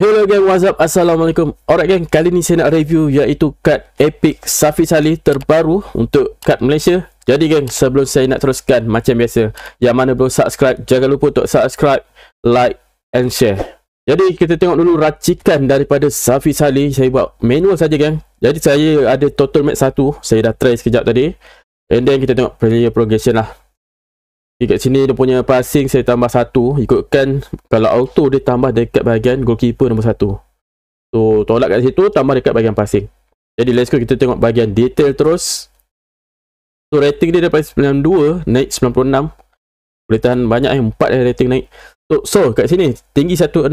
Hello gang, what's up? Assalamualaikum Alright gang, kali ni saya nak review iaitu kad Epic Safi Salih terbaru untuk kad Malaysia Jadi gang, sebelum saya nak teruskan macam biasa Yang mana belum subscribe, jangan lupa untuk subscribe, like and share Jadi kita tengok dulu racikan daripada Safi Salih Saya buat manual saja gang Jadi saya ada total match 1, saya dah try sekejap tadi And then kita tengok player progression lah Dekat sini dia punya passing saya tambah satu Ikutkan kalau auto dia tambah dekat bahagian goalkeeper nombor satu So tolak kat situ tambah dekat bahagian passing Jadi let's go kita tengok bahagian detail terus So rating dia daripada 92 naik 96 Boleh tahan banyak eh 4 eh, rating naik so, so kat sini tinggi 168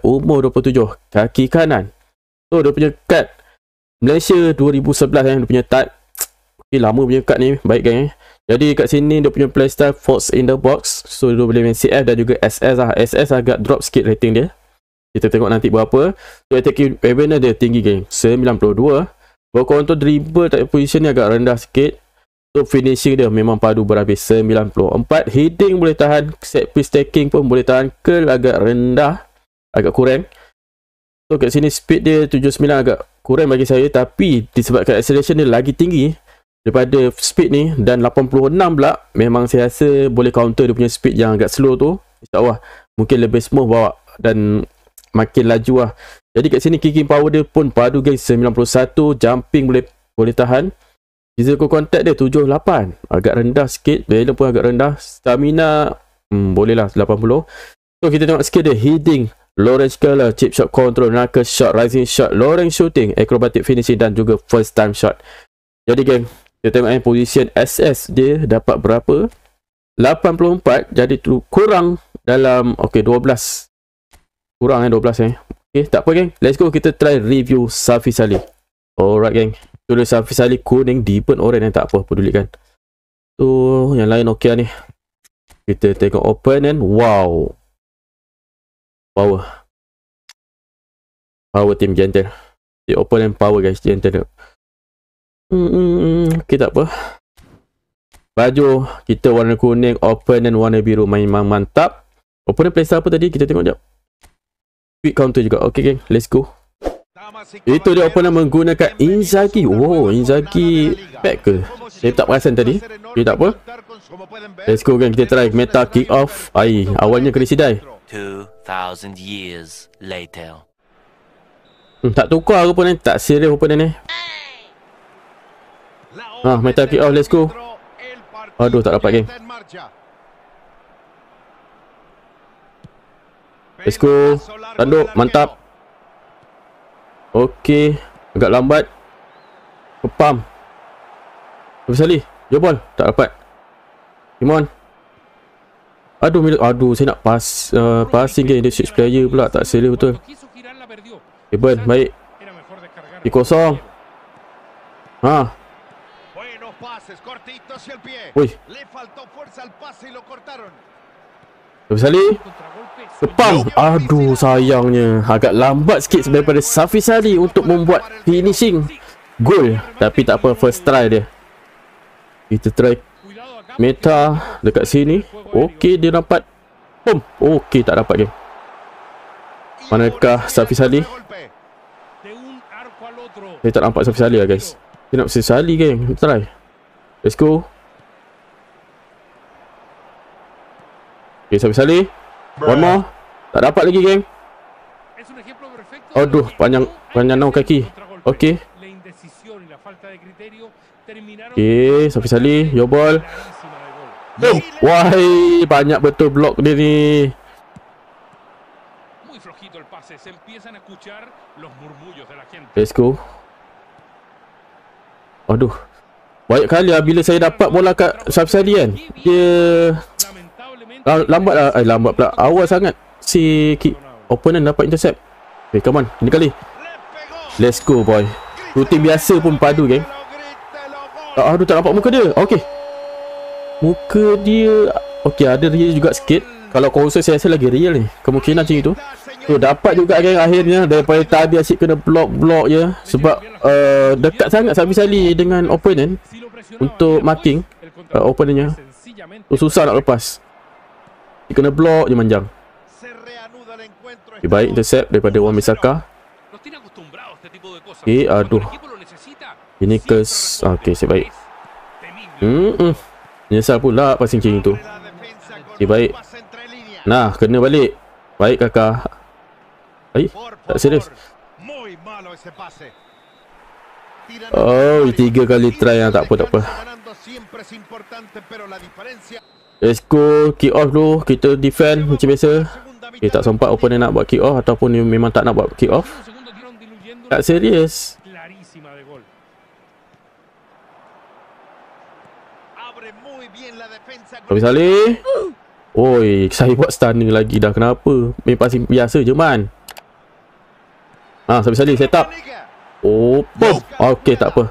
umur 27 kaki kanan So dia punya card Malaysia 2011 eh dia punya tag Okay lama punya card ni baik kan eh jadi kat sini dia punya playstyle Fox in the box. So dia boleh main CF dan juga SS lah. SS agak drop sikit rating dia. Kita tengok nanti berapa. So attacking awareness dia tinggi geng. 92. Bawa kontrol dribble tak position ni agak rendah sikit. So finishing dia memang padu berhabis 94 Heading boleh tahan Set piece taking pun boleh tahan Curl agak rendah Agak kurang So kat sini speed dia 79 agak kurang bagi saya Tapi disebabkan acceleration dia lagi tinggi daripada speed ni dan 86 pula memang saya rasa boleh counter dia punya speed yang agak slow tu insyaAllah mungkin lebih smooth bawa dan makin laju lah jadi kat sini kicking power dia pun padu guys 91 jumping boleh boleh tahan physical contact dia 78 agak rendah sikit balance pun agak rendah stamina hmm, boleh lah 80 so kita tengok skill dia heading low range color chip shot control knuckle shot rising shot low range shooting acrobatic finishing dan juga first time shot jadi geng kita tengok eh, position SS dia dapat berapa? 84 jadi tu kurang dalam okey 12. Kurang eh 12 eh. Okey, tak apa geng. Let's go kita try review Safi Saleh. Alright geng. Tulis Safi Saleh kuning deepen orange yang eh, tak apa pedulikan. Tu so, yang lain okey ni. Kita tengok open and wow. Power. Power team gentle. Di open and power guys gentle. Dia. Hmm, hmm, hmm. okay, tak apa. Baju kita warna kuning, open dan warna biru main memang mantap. Open play apa tadi? Kita tengok jap. Speed counter juga. Okay, gang. Let's go. Itu dia opener menggunakan Inzaghi. Wow, Inzaghi back ke? Saya tak perasan tadi. Okay, tak apa. Let's go, kan Kita try meta kick off. Ai, awalnya kena sidai. Hmm, tak tukar ke pun Tak serius pun ni. Ha, ah, metal kick off, let's go. Aduh, tak dapat game. Let's go. Tanduk, mantap. Okey, Agak lambat. Kepam. Tapi sekali. Jobol. Tak dapat. Come Aduh, milik. Aduh, saya nak pass. Uh, passing game. Dia switch player pula. Tak sekali betul. Eben, baik. Di kosong. Haa pases, cortito hacia el pie. Uy. Le faltó fuerza al pase y lo cortaron. Tapi Sali Lepam Aduh sayangnya Agak lambat sikit sebab daripada Safi Sali Untuk membuat finishing gol, Tapi tak apa First try dia Kita try Meta Dekat sini Okey dia dapat Boom Okey tak dapat game Manakah Safi Sali Saya tak nampak Safi Sali lah guys Kita nak Safi Sali game Kita try Let's go. Okay, sampai sali. One more. Tak dapat lagi, geng. Aduh, panjang panjang nau kaki. Okay. Okay, sampai sali. Your ball. Boom. Wahai, banyak betul blok dia ni. Let's go. Aduh. Banyak kali lah bila saya dapat bola kat Subsidi kan Dia Lambat lah Eh lambat pula Awal sangat Si kick Opponent dapat intercept Eh come on Ini kali Let's go boy Rutin biasa pun padu game. ah, Aduh tak nampak muka dia Okay Muka dia Okay ada real juga sikit Kalau konsol saya rasa lagi real ni Kemungkinan macam itu So dapat juga geng akhirnya lah. daripada tadi asyik kena block-block ya sebab uh, dekat sangat Sabi Sali dengan opponent untuk marking uh, opponentnya. So, susah nak lepas. Dia kena block je manjang. Okay, baik intercept daripada Wan Misaka. Okay, eh, aduh. Ini kes Okay, ah, siap baik. Hmm, Menyesal -mm. pula pasing chain tu. Okay, baik. Nah, kena balik. Baik kakak. Ahí, tak serius Oh, tiga kali try yang ah, tak apa tak apa. Let's go kick off dulu. Kita defend macam biasa. Dia tak sempat opponent nak buat kick off ataupun dia memang tak nak buat kick off. Tak serius. Abis Ali. Oi, saya buat stunning lagi dah. Kenapa? Main pasti biasa je man. Ha sampai sekali set up. Oh, boom. Okey, tak apa.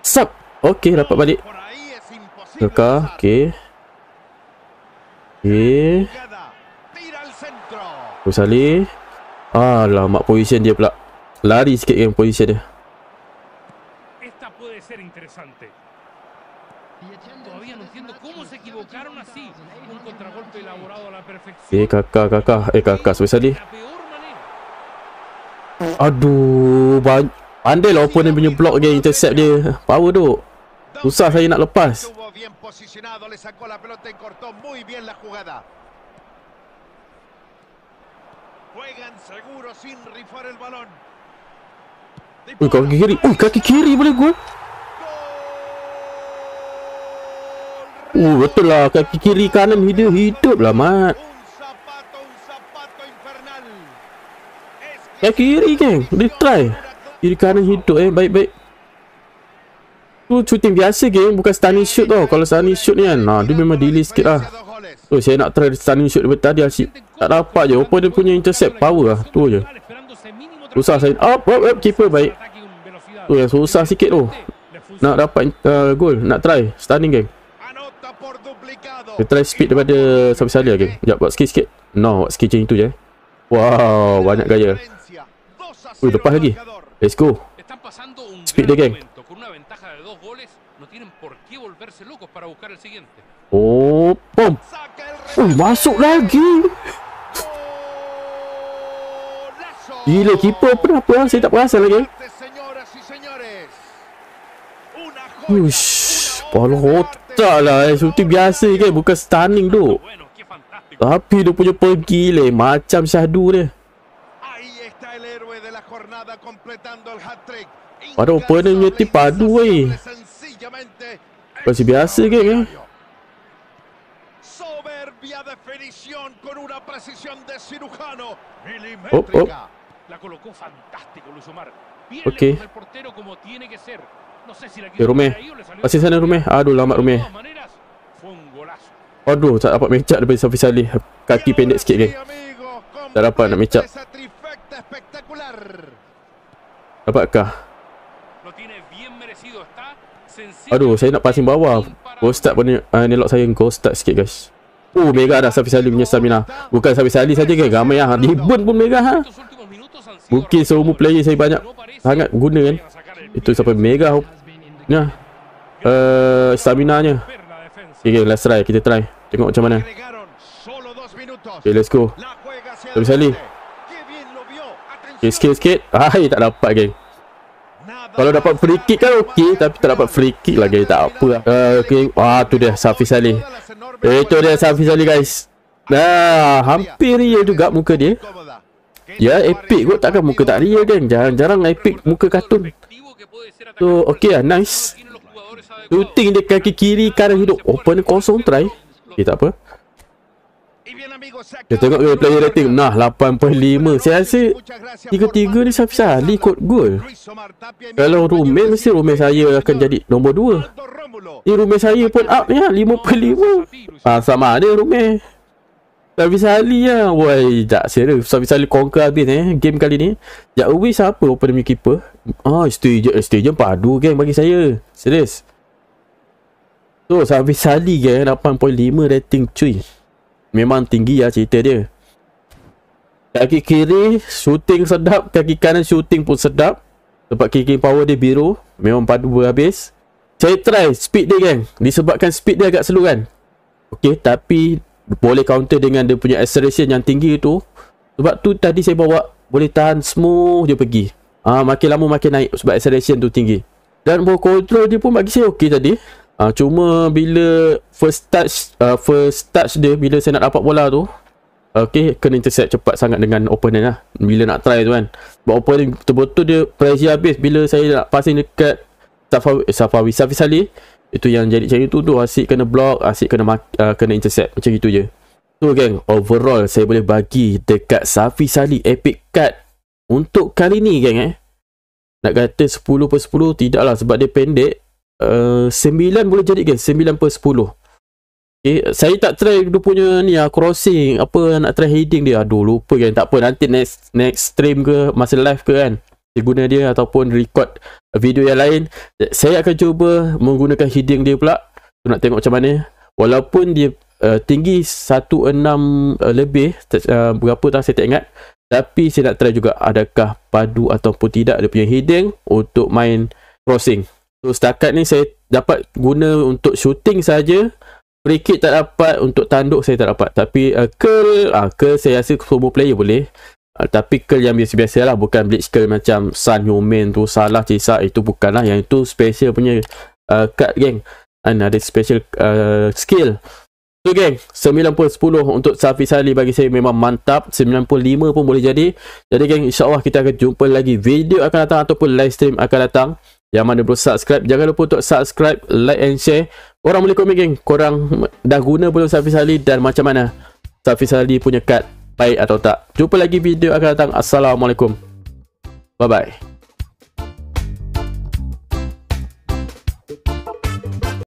Sub. Okey, dapat balik. Tukar. Okey. Okey. Sampai Alamak, position dia pula. Lari sikit dengan position dia. Esta puede ser interesante. Eh kakak kakak Eh kakak sebesar Aduh ba Pandai lah open dia punya block dia Intercept dia Power tu Susah saya nak lepas Ui kaki kiri Ui kaki kiri boleh gol Ui betul lah Kaki kiri kanan hidup Hidup lah mat Kan kiri geng Boleh try Kiri kanan hidup eh Baik-baik Tu shooting biasa geng Bukan stunning shoot tau Kalau stunning shoot ni kan ha, Dia memang delay sikit lah Oh saya nak try stunning shoot daripada tadi asyik Tak dapat je Apa dia punya intercept power lah Tu je Susah saya Up up up keeper baik Tu yang susah sikit tu Nak dapat uh, goal Nak try stunning geng Kita try speed daripada Sampai sekali lagi Sekejap buat sikit-sikit No buat sikit macam itu je eh. Wow banyak gaya Uy, lepas lagi. Let's go. Speed dia, geng. Oh, boom. Uy, masuk lagi. Gila, keeper pun apa lah. Saya tak perasan lagi. Uish. Bola otak lah. Eh. Shooting biasa, geng. Bukan stunning, duk. Tapi dia punya pergi, leh. Macam syahdu dia. Pada opponent ni team padu eh Masih biasa ke ya eh. Soberbia definición con una precisión de cirujano oh, oh. milimétrica. La colocó fantástico Luis Omar. Bien el portero como tiene que ser. No sé si la quiso. Rumeh. Pasti sana Rumeh. Aduh lambat Rumeh. Aduh tak dapat mecak daripada Safi Salih. Kaki pendek sikit ke. Tak dapat nak mecak. Dapatkah? Aduh, saya nak passing bawah. Ghost start pun uh, ah, ni lock saya ghost start sikit guys. Oh, Mega dah sampai sali punya stamina. Bukan sampai sali saja ke? Ramai ah. Di burn pun Mega ha. Mungkin semua player saya banyak sangat guna kan. Itu sampai Mega. Nah. Oh. Ya. Uh, eh, stamina nya. Okay, let's try. Kita try. Tengok macam mana. Okay, let's go. Sampai sali. Okay, sikit-sikit. Hai, ah, tak dapat, geng. Kalau dapat free kick kan okey tapi tak dapat free kick lah guys tak apa lah. Uh, ah, okay. Wah, tu dia Safi sali. Eh tu dia Safi sali guys. Nah, hampir real juga muka dia. Ya yeah, epic kot takkan muka tak real kan. Jarang-jarang epic muka kartun. So okey lah nice. Shooting dia kaki kiri kanan hidup. Open kosong try. Eh tak apa. Dia tengok dia player rating Nah 8.5 Saya rasa Tiga-tiga ni Safsa Lee kot gol Kalau rumah Mesti rumah saya Akan jadi nombor dua Ni rumah saya pun up ya lah, 5.5 ah, Sama ada rumah Safsa Ali ya Woi Tak serius Safsa Ali conquer habis eh Game kali ni Jack Uwi siapa Open me keeper Oh, stage Stage padu geng Bagi saya Serius So Safsa Ali geng 8.5 rating cuy Memang tinggi lah cerita dia Kaki kiri Shooting sedap Kaki kanan shooting pun sedap Sebab kicking power dia biru Memang padu berhabis Saya try speed dia kan Disebabkan speed dia agak slow kan Okay tapi Boleh counter dengan dia punya acceleration yang tinggi tu Sebab tu tadi saya bawa Boleh tahan smooth je pergi Ah Makin lama makin naik sebab acceleration tu tinggi Dan power control dia pun bagi saya okay tadi Uh, cuma bila first touch uh, first touch dia bila saya nak dapat bola tu okey kena intercept cepat sangat dengan opponent lah bila nak try tu kan buat opponent betul-betul dia pressure habis bila saya nak passing dekat Safawi eh, Safawi Safi Sali itu yang jadi macam itu tu asyik kena block asyik kena uh, kena intercept macam itu je tu so, geng overall saya boleh bagi dekat Safi Sali epic card untuk kali ni gang. eh nak kata 10 per 10 tidaklah sebab dia pendek 9 eh, boleh jadi ke? 9 per 10. Okay. Eh, saya tak try dia punya ni lah, crossing. Apa nak try heading dia. Aduh, lupa kan. Tak apa, nanti next, next stream ke, masa live ke kan. Saya guna dia ataupun record video yang lain. Saya akan cuba menggunakan heading dia pula. Tu nak tengok macam mana. Walaupun dia uh, tinggi 1.6 uh, lebih. Uh, berapa tak saya tak ingat. Tapi saya nak try juga adakah padu ataupun tidak dia punya heading untuk main crossing. So setakat ni saya dapat guna untuk shooting saja. Bracket tak dapat untuk tanduk saya tak dapat. Tapi uh, curl, ah uh, curl saya rasa semua player boleh. Uh, tapi curl yang biasa-biasa lah bukan blitz curl macam Sun Human tu salah cisak itu bukan lah yang itu special punya uh, card geng and ada special uh, skill so gang 90 10 untuk Safi Sali bagi saya memang mantap 95 pun boleh jadi jadi gang insyaAllah kita akan jumpa lagi video akan datang ataupun live stream akan datang yang mana belum subscribe Jangan lupa untuk subscribe Like and share Orang boleh komen geng Korang dah guna belum Safis Ali Dan macam mana Safis Ali punya kad Baik atau tak Jumpa lagi video akan datang Assalamualaikum Bye bye